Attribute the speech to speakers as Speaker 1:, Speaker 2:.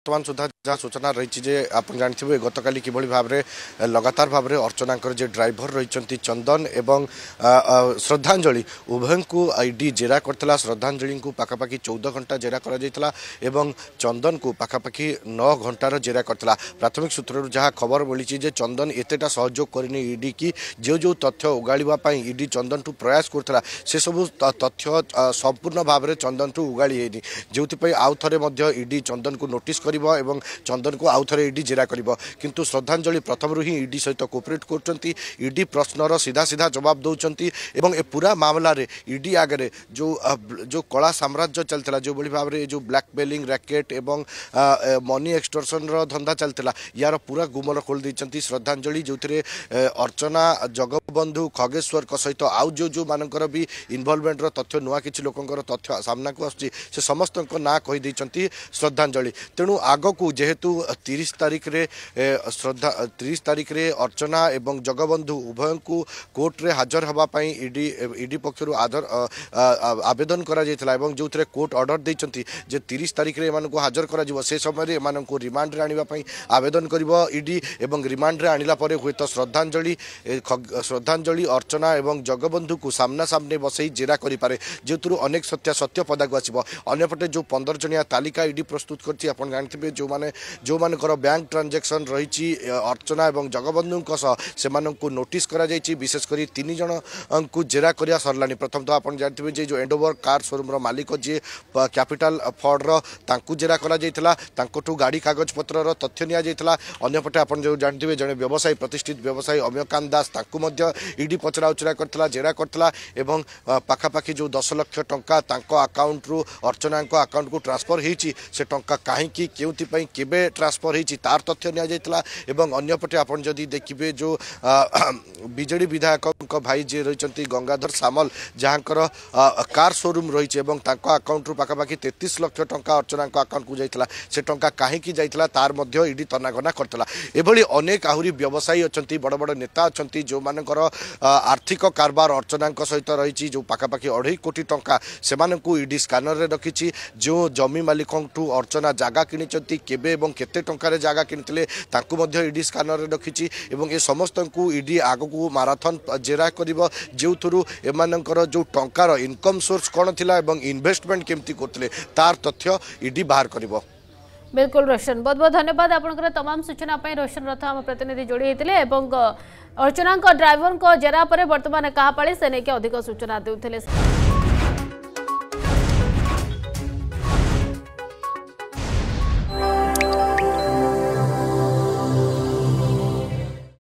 Speaker 1: ବର୍ତ୍ତମାନ ସୁଦ୍ଧା ଯାହା ସୂଚନା ରହିଛି ଯେ ଆପଣ ଜାଣିଥିବେ ଗତକାଲି କିଭଳି ଭାବରେ ଲଗାତାର ଭାବରେ ଅର୍ଚ୍ଚନାଙ୍କର ଯେ ଡ୍ରାଇଭର ରହିଛନ୍ତି ଚନ୍ଦନ ଏବଂ ଶ୍ରଦ୍ଧାଞ୍ଜଳି ଉଭୟଙ୍କୁ ଆଇଡି ଜେରା କରିଥିଲା ଶ୍ରଦ୍ଧାଞ୍ଜଳିଙ୍କୁ ପାଖାପାଖି ଚଉଦ ଘଣ୍ଟା ଜେରା କରାଯାଇଥିଲା ଏବଂ ଚନ୍ଦନକୁ ପାଖାପାଖି ନଅ ଘଣ୍ଟାର ଜେରା କରିଥିଲା ପ୍ରାଥମିକ ସୂତ୍ରରୁ ଯାହା ଖବର ମିଳିଛି ଯେ ଚନ୍ଦନ ଏତେଟା ସହଯୋଗ କରିନି ଇଡି କି ଯେଉଁ ଯେଉଁ ତଥ୍ୟ ଉଗାଳିବା ପାଇଁ ଇଡି ଚନ୍ଦନଠୁ ପ୍ରୟାସ କରୁଥିଲା ସେସବୁ ତଥ୍ୟ ସମ୍ପୂର୍ଣ୍ଣ ଭାବରେ ଚନ୍ଦନଠୁ ଉଗାଳି ହେଇନି ଯେଉଁଥିପାଇଁ ଆଉ ଥରେ ମଧ୍ୟ ଇଡି ଚନ୍ଦନକୁ ନୋଟିସ୍ କରିବ ଏବଂ ଚନ୍ଦନକୁ ଆଉ ଥରେ ଇଡି ଜେରା କରିବ କିନ୍ତୁ ଶ୍ରଦ୍ଧାଞ୍ଜଳି ପ୍ରଥମରୁ ହିଁ ଇଡି ସହିତ କୋପରେଟ୍ କରୁଛନ୍ତି ଇଡି ପ୍ରଶ୍ନର ସିଧାସିଧା ଜବାବ ଦେଉଛନ୍ତି ଏବଂ ଏ ପୁରା ମାମଲାରେ ଇଡି ଆଗରେ ଯେଉଁ ଯେଉଁ କଳା ସାମ୍ରାଜ୍ୟ ଚାଲିଥିଲା ଯେଉଁଭଳି ଭାବରେ ଏ ଯେଉଁ ବ୍ଲାକ୍ମେଲିଂ ରାକେଟ୍ ଏବଂ ମନି ଏକ୍ସଟର୍ସନର ଧନ୍ଦା ଚାଲିଥିଲା ୟାର ପୁରା ଗୁମର ଖୋଲି ଦେଇଛନ୍ତି ଶ୍ରଦ୍ଧାଞ୍ଜଳି ଯେଉଁଥିରେ ଅର୍ଚ୍ଚନା ଜଗବନ୍ଧୁ ଖଗେଶ୍ୱରଙ୍କ ସହିତ ଆଉ ଯେଉଁ ଯେଉଁମାନଙ୍କର ବି ଇନଭଲ୍ଭମେଣ୍ଟର ତଥ୍ୟ ନୂଆ କିଛି ଲୋକଙ୍କର ତଥ୍ୟ ସାମ୍ନାକୁ ଆସୁଛି ସେ ସମସ୍ତଙ୍କ ନାଁ କହିଦେଇଛନ୍ତି ଶ୍ରଦ୍ଧାଞ୍ଜଳି ତେଣୁ ଆଗକୁ ଯେହେତୁ ତିରିଶ ତାରିଖରେ ଶ୍ରଦ୍ଧା ତିରିଶ ତାରିଖରେ ଅର୍ଚ୍ଚନା ଏବଂ ଜଗବନ୍ଧୁ ଉଭୟଙ୍କୁ କୋର୍ଟରେ ହାଜର ହେବା ପାଇଁ ଇଡି ଇଡି ପକ୍ଷରୁ ଆବେଦନ କରାଯାଇଥିଲା ଏବଂ ଯେଉଁଥିରେ କୋର୍ଟ ଅର୍ଡ଼ର ଦେଇଛନ୍ତି ଯେ ତିରିଶ ତାରିଖରେ ଏମାନଙ୍କୁ ହାଜର କରାଯିବ ସେ ସମୟରେ ଏମାନଙ୍କୁ ରିମାଣ୍ଡରେ ଆଣିବା ପାଇଁ ଆବେଦନ କରିବ ଇଡି ଏବଂ ରିମାଣ୍ଡରେ ଆଣିଲା ପରେ ହୁଏତ ଶ୍ରଦ୍ଧାଞ୍ଜଳି ଶ୍ରଦ୍ଧାଞ୍ଜଳି ଅର୍ଚ୍ଚନା ଏବଂ ଜଗବନ୍ଧୁକୁ ସାମ୍ନାସାମ୍ନି ବସେଇ ଜେରା କରିପାରେ ଯେଉଁଥିରୁ ଅନେକ ସତ୍ୟ ସତ୍ୟ ପଦାକୁ ଆସିବ ଅନ୍ୟପଟେ ଯେଉଁ ପନ୍ଦର ଜଣିଆ ତାଲିକା ଇଡି ପ୍ରସ୍ତୁତ କରିଛି ଆପଣ जो जो बैंक ट्रान्जेक्सन रहि अर्चना ए जगबन्धु नोटिन्छ विशेषकरी तिनजना जेरा सि प्रथम तान्थ्यो एडोभर कर् सोरुम्र मालिक जि क्यापिटाल फड र त जेरा गाडी कागज पत्र तथ्य नि अन्यपटे आउँछ जाने जे व्यवसायी प्रतिष्ठित व्यवसायी अम्यकान्त दास त मध्य इडि पचराउचरा गरिरा गरिला एउँ दस लक्ष टा आकाउन्ट्रु अर्चनाको आकाउन्टको ट्रान्सफर है टा काि কেউপাই কেবে ট্রান্সফর হয়েছে তার তথ্য নিয়ে এবং অন্যপটে আপনার যদি দেখবে যে বিজেডি বিধায়ক ভাই যে রয়েছেন গঙ্গাধর সামল যাঙ্কর কার শোরুম রয়েছে এবং তাঁর আকাউন্টু পাখাপাখি তেত্রিশ লক্ষ টঙ্কা অর্চনা আকাউন্টকু যাই সে টঙ্কা কাহি যাই তার মধ্যে ইডি তনাঘনা করে এভাবে অনেক আহরি ব্যবসায়ী অনেক বড় বড় নেতা অনেক যার আর্থিক কারবার অর্চনা সহিত রয়েছে যে পাখাপাখি অঢ়াই কোটি টঙ্কা সে ইডি স্কানরে রকিছি যে জমি মালিকঠু অর্চনা জায়গা কিনি जानते केत जगह कि स्कानर रखी ए समस्त को इडी आग को माराथन जेरा कर जो थ्रु एम जो टार इनकम सोर्स कौन थी इनभेस्टमेंट केमती करते तार तथ्य इडी बाहर कर बिल्कुल रोशन बहुत बहुत धन्यवाद आपंकर तमाम सूचना रोशन रथ आम प्रतिनिधि जोड़ी होते अर्चना ड्राइवर जेरा पर बर्तमान कहा पाड़े से नहीं अधिक सूचना दे